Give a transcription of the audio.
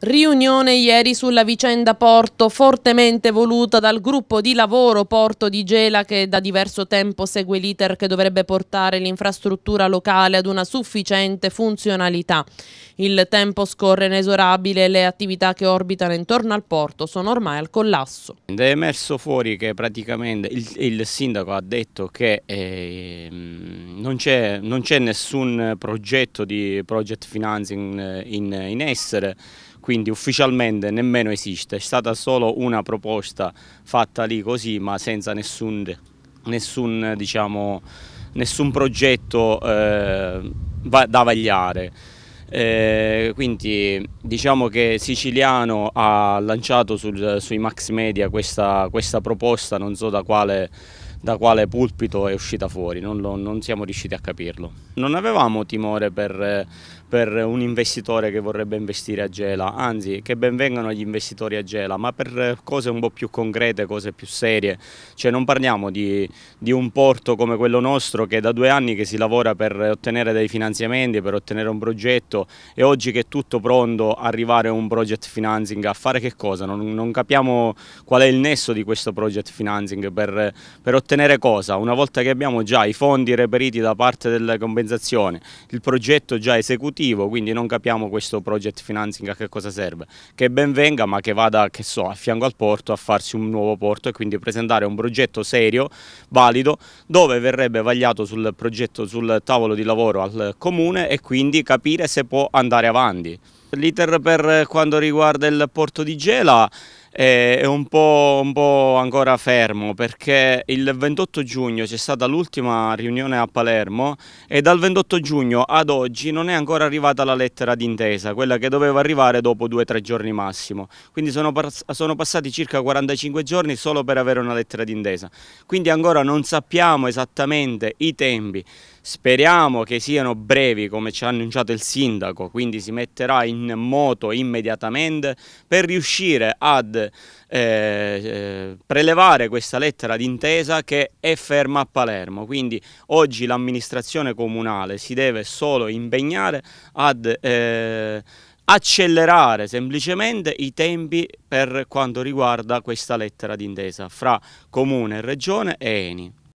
Riunione ieri sulla vicenda Porto, fortemente voluta dal gruppo di lavoro Porto di Gela che da diverso tempo segue l'iter che dovrebbe portare l'infrastruttura locale ad una sufficiente funzionalità. Il tempo scorre inesorabile e le attività che orbitano intorno al porto sono ormai al collasso. È emerso fuori che praticamente il, il sindaco ha detto che eh, non c'è nessun progetto di project financing in, in essere quindi ufficialmente nemmeno esiste, è stata solo una proposta fatta lì così ma senza nessun, nessun, diciamo, nessun progetto eh, da vagliare. Eh, quindi diciamo che Siciliano ha lanciato sul, sui max media questa, questa proposta, non so da quale da quale pulpito è uscita fuori, non, lo, non siamo riusciti a capirlo. Non avevamo timore per, eh, per, un investitore che vorrebbe investire a Gela, anzi che benvengano gli investitori a Gela, ma per eh, cose un po' più concrete, cose più serie, cioè non parliamo di, di un porto come quello nostro che da due anni che si lavora per ottenere dei finanziamenti, per ottenere un progetto e oggi che è tutto pronto arrivare a un project financing a fare che cosa? Non, non capiamo qual è il nesso di questo project financing per, per ottenere ottenere cosa? Una volta che abbiamo già i fondi reperiti da parte della compensazione, il progetto già esecutivo, quindi non capiamo questo project financing a che cosa serve, che ben venga ma che vada che so, a fianco al porto a farsi un nuovo porto e quindi presentare un progetto serio, valido, dove verrebbe vagliato sul progetto sul tavolo di lavoro al comune e quindi capire se può andare avanti. L'iter per quanto riguarda il porto di Gela è un po', un po ancora fermo perché il 28 giugno c'è stata l'ultima riunione a Palermo e dal 28 giugno ad oggi non è ancora arrivata la lettera d'intesa, quella che doveva arrivare dopo due o tre giorni massimo. Quindi sono, sono passati circa 45 giorni solo per avere una lettera d'intesa. Quindi ancora non sappiamo esattamente i tempi. Speriamo che siano brevi come ci ha annunciato il sindaco, quindi si metterà in in moto immediatamente per riuscire ad eh, eh, prelevare questa lettera d'intesa che è ferma a Palermo. Quindi oggi l'amministrazione comunale si deve solo impegnare ad eh, accelerare semplicemente i tempi per quanto riguarda questa lettera d'intesa fra Comune, Regione e Eni.